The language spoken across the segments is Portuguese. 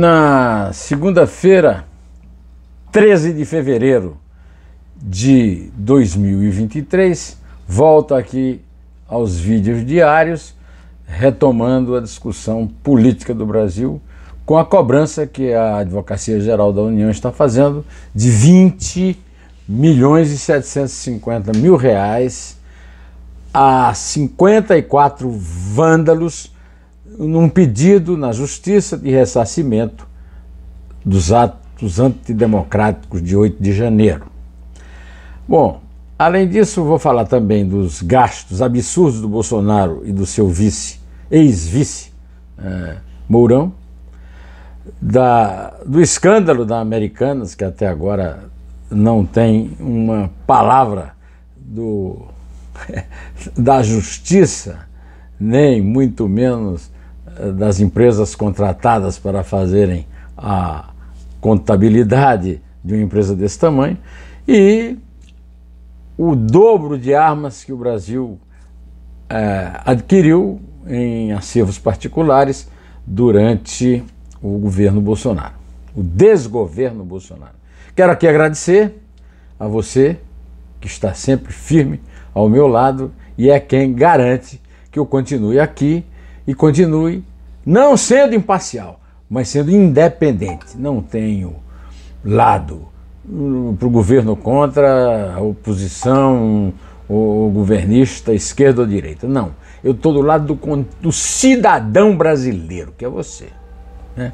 Na segunda-feira, 13 de fevereiro de 2023, volto aqui aos vídeos diários, retomando a discussão política do Brasil, com a cobrança que a Advocacia Geral da União está fazendo de 20 milhões e 750 mil reais a 54 vândalos num pedido na justiça de ressarcimento dos atos antidemocráticos de 8 de janeiro. Bom, além disso, vou falar também dos gastos absurdos do Bolsonaro e do seu vice, ex-vice é, Mourão, da, do escândalo da Americanas, que até agora não tem uma palavra do, da justiça, nem muito menos das empresas contratadas para fazerem a contabilidade de uma empresa desse tamanho e o dobro de armas que o Brasil é, adquiriu em acervos particulares durante o governo Bolsonaro, o desgoverno Bolsonaro. Quero aqui agradecer a você que está sempre firme ao meu lado e é quem garante que eu continue aqui e continue não sendo imparcial, mas sendo independente. Não tenho lado hum, para o governo contra, a oposição, o governista, esquerda ou direita. Não. Eu estou do lado do, do, cidadão brasileiro, que é você, né?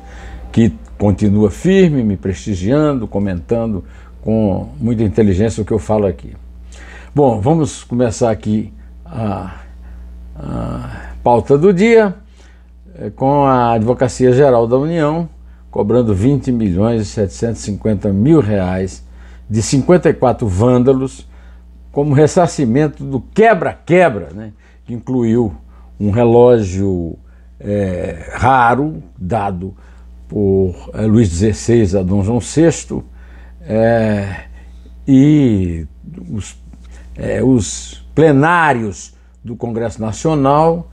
que continua firme, me prestigiando, comentando com muita inteligência o que eu falo aqui. Bom, vamos começar aqui a, a pauta do dia. É, com a Advocacia Geral da União, cobrando 20 milhões e 750 mil reais de 54 vândalos como ressarcimento do quebra-quebra, né? que incluiu um relógio é, raro dado por é, Luís XVI a Dom João VI é, e os, é, os plenários do Congresso Nacional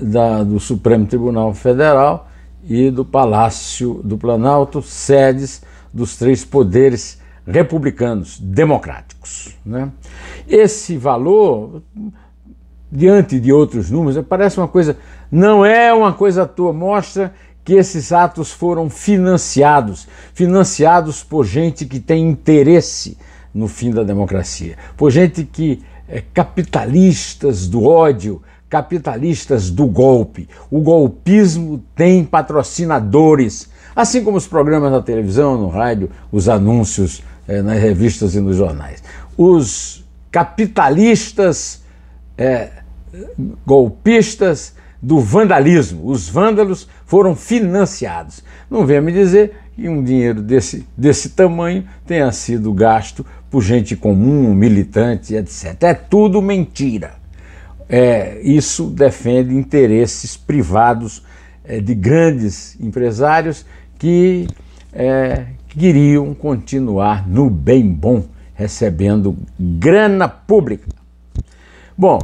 da, do Supremo Tribunal Federal e do Palácio do Planalto, sedes dos três poderes republicanos democráticos. Né? Esse valor, diante de outros números, parece uma coisa, não é uma coisa à toa, mostra que esses atos foram financiados financiados por gente que tem interesse no fim da democracia, por gente que é capitalistas do ódio capitalistas do golpe. O golpismo tem patrocinadores, assim como os programas na televisão, no rádio, os anúncios eh, nas revistas e nos jornais. Os capitalistas eh, golpistas do vandalismo, os vândalos foram financiados. Não venha me dizer que um dinheiro desse, desse tamanho tenha sido gasto por gente comum, militante, etc. É tudo mentira. É, isso defende interesses privados é, de grandes empresários que é, queriam continuar no bem bom, recebendo grana pública. Bom,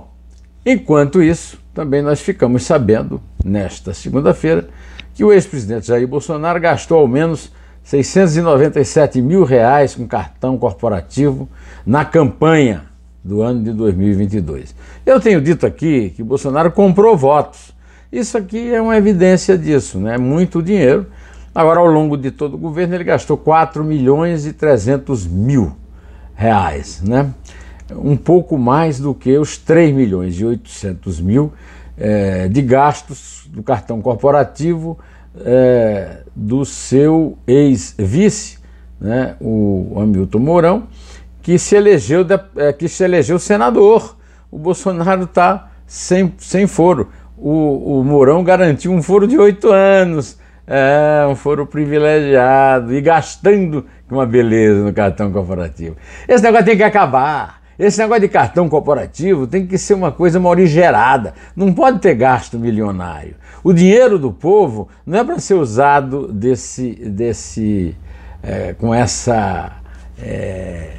enquanto isso, também nós ficamos sabendo, nesta segunda-feira, que o ex-presidente Jair Bolsonaro gastou ao menos 697 mil reais com cartão corporativo na campanha do ano de 2022. Eu tenho dito aqui que Bolsonaro comprou votos. Isso aqui é uma evidência disso, né? Muito dinheiro. Agora, ao longo de todo o governo, ele gastou 4 milhões e 300 mil reais, né? Um pouco mais do que os 3 milhões e 800 mil é, de gastos do cartão corporativo é, do seu ex-vice, né, o Hamilton Mourão, que se elegeu, é, que se elegeu senador. O Bolsonaro está sem, sem foro. O, o Mourão garantiu um foro de oito anos, é, um foro privilegiado, e gastando uma beleza no cartão corporativo. Esse negócio tem que acabar. Esse negócio de cartão corporativo tem que ser uma coisa morigerada. Não pode ter gasto milionário. O dinheiro do povo não é para ser usado desse, desse, é, com essa. É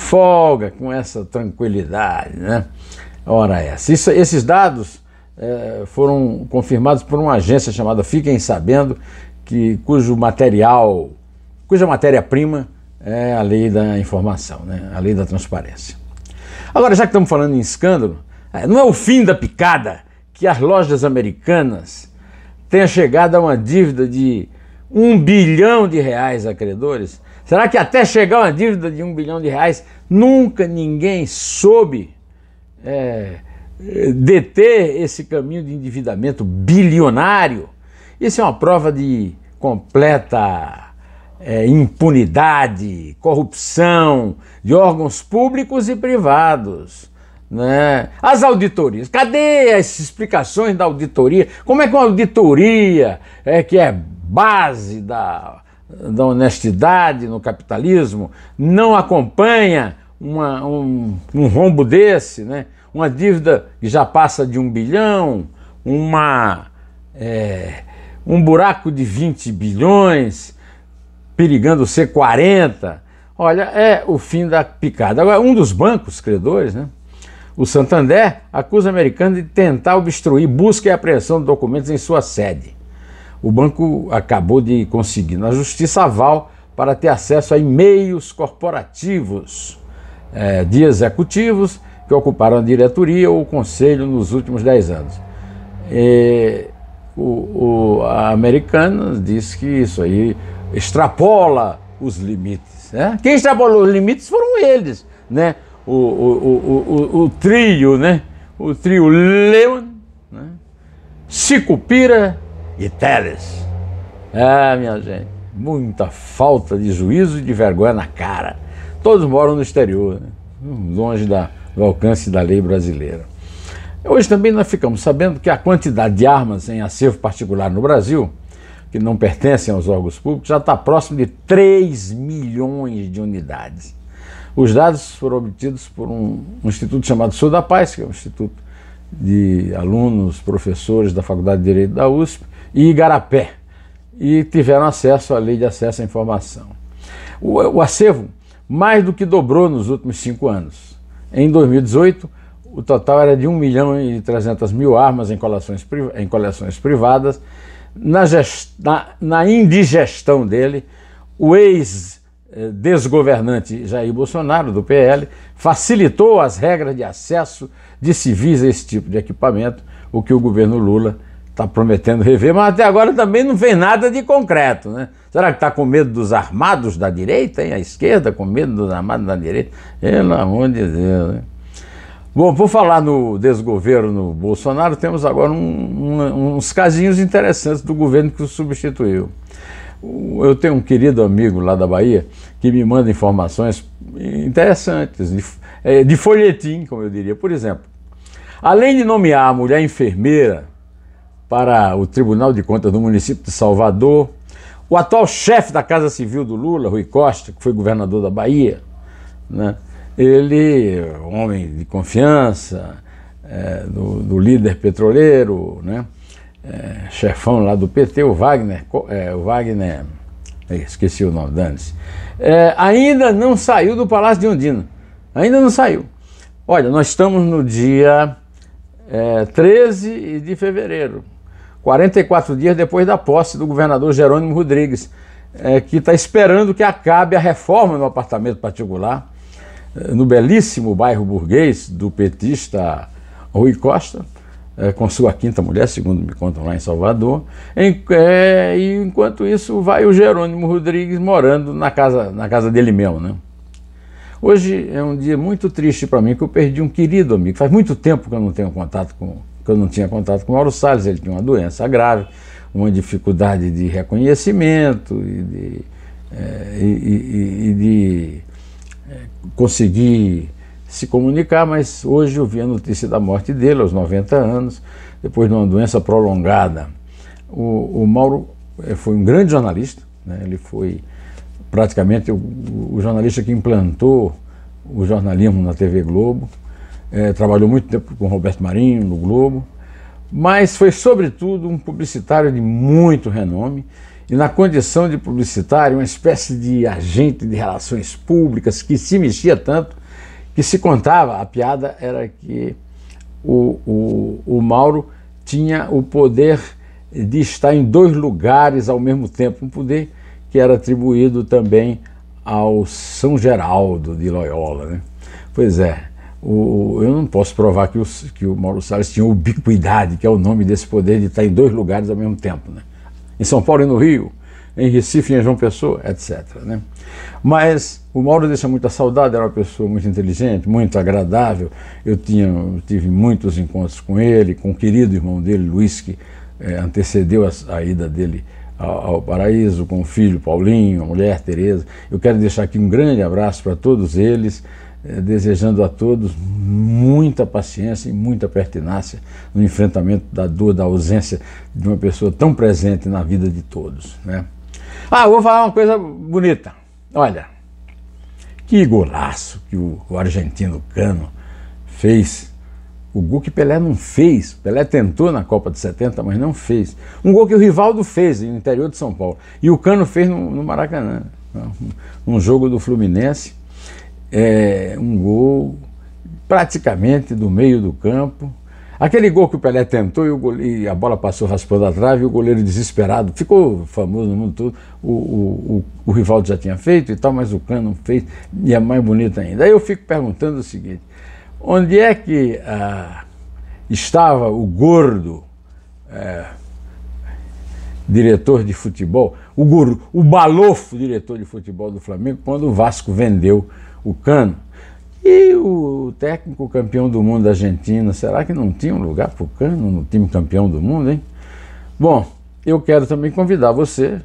folga, com essa tranquilidade, né? Ora essa. Isso, esses dados é, foram confirmados por uma agência chamada Fiquem Sabendo, que, cujo material, cuja matéria-prima é a lei da informação, né? a lei da transparência. Agora, já que estamos falando em escândalo, é, não é o fim da picada que as lojas americanas tenham chegado a uma dívida de um bilhão de reais a credores? Será que até chegar uma dívida de um bilhão de reais, nunca ninguém soube é, deter esse caminho de endividamento bilionário? Isso é uma prova de completa é, impunidade, corrupção de órgãos públicos e privados. Né? As auditorias, cadê as explicações da auditoria? Como é que uma auditoria é, que é base da, da honestidade no capitalismo, não acompanha uma, um, um rombo desse, né? uma dívida que já passa de um bilhão, uma, é, um buraco de 20 bilhões, perigando ser 40. Olha, é o fim da picada. Agora, um dos bancos credores, né? o Santander, acusa o americano de tentar obstruir busca e apreensão de documentos em sua sede o banco acabou de conseguir na justiça aval para ter acesso a e-mails corporativos é, de executivos que ocuparam a diretoria ou o conselho nos últimos 10 anos. E, o, o, a americana disse que isso aí extrapola os limites. Né? Quem extrapolou os limites foram eles, né? o, o, o trio, né? o trio Leon, né? Sicupira, e Teles. Ah, minha gente, muita falta de juízo e de vergonha na cara. Todos moram no exterior, né? longe da, do alcance da lei brasileira. Hoje também nós ficamos sabendo que a quantidade de armas em acervo particular no Brasil, que não pertencem aos órgãos públicos, já está próximo de 3 milhões de unidades. Os dados foram obtidos por um, um instituto chamado Sul da Paz, que é um instituto de alunos, professores da Faculdade de Direito da USP, e Igarapé, e tiveram acesso à lei de acesso à informação. O, o acervo mais do que dobrou nos últimos cinco anos. Em 2018, o total era de 1 milhão e 300 mil armas em coleções, em coleções privadas. Na, na, na indigestão dele, o ex-desgovernante Jair Bolsonaro, do PL, facilitou as regras de acesso de civis a esse tipo de equipamento, o que o governo Lula está prometendo rever, mas até agora também não vem nada de concreto. Né? Será que está com medo dos armados da direita? Hein? A esquerda com medo dos armados da direita? Pelo amor de Deus. Né? Bom, por falar no desgoverno Bolsonaro, temos agora um, um, uns casinhos interessantes do governo que o substituiu. Eu tenho um querido amigo lá da Bahia que me manda informações interessantes, de, é, de folhetim, como eu diria. Por exemplo, além de nomear a mulher enfermeira, para o Tribunal de Contas do município de Salvador. O atual chefe da Casa Civil do Lula, Rui Costa, que foi governador da Bahia, né? ele, homem de confiança, é, do, do, líder petroleiro, né? É, chefão lá do PT, é, o Wagner, é, o Wagner esqueci o nome, dane é, ainda não saiu do Palácio de Ondina, ainda não saiu. Olha, nós estamos no dia 13 é, de fevereiro, 44 dias depois da posse do governador Jerônimo Rodrigues, é, que está esperando que acabe a reforma no apartamento particular, é, no belíssimo bairro burguês do petista Rui Costa, é, com sua quinta mulher, segundo me contam lá em Salvador. Em, é, e enquanto isso, vai o Jerônimo Rodrigues morando na casa, na casa dele mesmo, né? Hoje é um dia muito triste para mim, que eu perdi um querido amigo. Faz muito tempo que eu não tenho contato com, que eu não tinha contato com o Mauro Salles, ele tinha uma doença grave, uma dificuldade de reconhecimento e de, é, e, e, e de eh, conseguir se comunicar, mas hoje eu vi a notícia da morte dele aos 90 anos, depois de uma doença prolongada. O, o Mauro eh, foi um grande jornalista, né? ele foi praticamente o, o jornalista que implantou o jornalismo na TV Globo, é, trabalhou muito tempo com Roberto Marinho no Globo, mas foi, sobretudo, um publicitário de muito renome e, na condição de publicitário, uma espécie de agente de relações públicas que se mexia tanto que se contava, a piada era que o, o, o Mauro tinha o poder de estar em dois lugares ao mesmo tempo, um poder que era atribuído também ao São Geraldo de Loyola. Né? Pois é, o, eu não posso provar que, os, que o Mauro Salles tinha ubiquidade, que é o nome desse poder de estar em dois lugares ao mesmo tempo, né? em São Paulo e no Rio, em Recife e em João Pessoa, etc. Né? Mas o Mauro deixa muita saudade, era uma pessoa muito inteligente, muito agradável. Eu, tinha, eu tive muitos encontros com ele, com o querido irmão dele, Luiz, que é, antecedeu a, a ida dele ao, paraíso, com o filho Paulinho, a mulher Tereza. Eu quero deixar aqui um grande abraço para todos eles. É, desejando a todos muita paciência e muita pertinácia no enfrentamento da dor, da ausência de uma pessoa tão presente na vida de todos. Né? Ah, vou falar uma coisa bonita. Olha, que golaço que o, o argentino Cano fez. O gol que Pelé não fez. Pelé tentou na Copa de 70, mas não fez. Um gol que o Rivaldo fez no interior de São Paulo. E o Cano fez no, no Maracanã. Né? Um, um jogo do Fluminense é, um gol praticamente do meio do campo. Aquele gol que o Pelé tentou e, e, a bola passou raspando a trave, e o goleiro desesperado, ficou famoso no mundo todo. O, o, o, o Rivaldo já tinha feito e tal, mas o Cano fez e é mais bonito ainda. Aí eu fico perguntando o seguinte: onde é que ah, estava o gordo é, diretor de futebol, o, gordo, o balofo diretor de futebol do Flamengo, quando o Vasco vendeu o Cano. E o técnico campeão do mundo da Argentina, será que não tinha um lugar para o Cano no time campeão do mundo, hein? Bom, eu quero também convidar você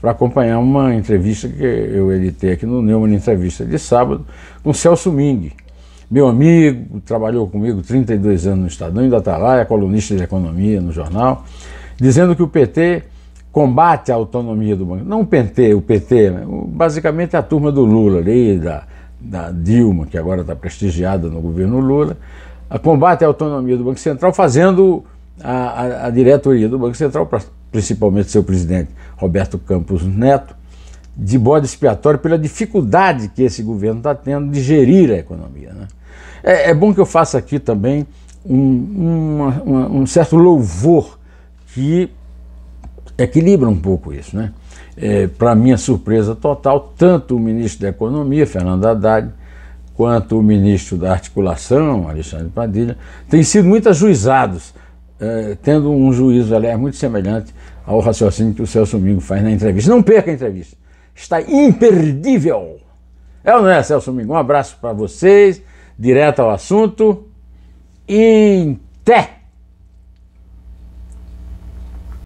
para acompanhar uma entrevista que eu editei aqui no Neumann Entrevista de sábado com Celso Ming, meu amigo, trabalhou comigo 32 anos no Estadão, ainda está lá, é colunista de economia no jornal, dizendo que o PT combate à autonomia do banco. Não o PT, o PT, basicamente a turma do Lula ali, da, da Dilma, que agora está prestigiada no governo Lula, a combate à autonomia do Banco Central, fazendo a, a, a diretoria do Banco Central, principalmente seu presidente Roberto Campos Neto, de bode expiatório pela dificuldade que esse governo está tendo de gerir a economia. Né? É, é, bom que eu faça aqui também um, uma, uma, um certo louvor que equilibra um pouco isso. Né? É, Para minha surpresa total, tanto o ministro da Economia, Fernando Haddad, quanto o ministro da Articulação, Alexandre Padilha, têm sido muito ajuizados, é, tendo um juízo, aliás, muito semelhante ao raciocínio que o Celso Mingo faz na entrevista. Não perca a entrevista, está imperdível. É ou não é, Celso Mingo? Um abraço para vocês, direto ao assunto. Em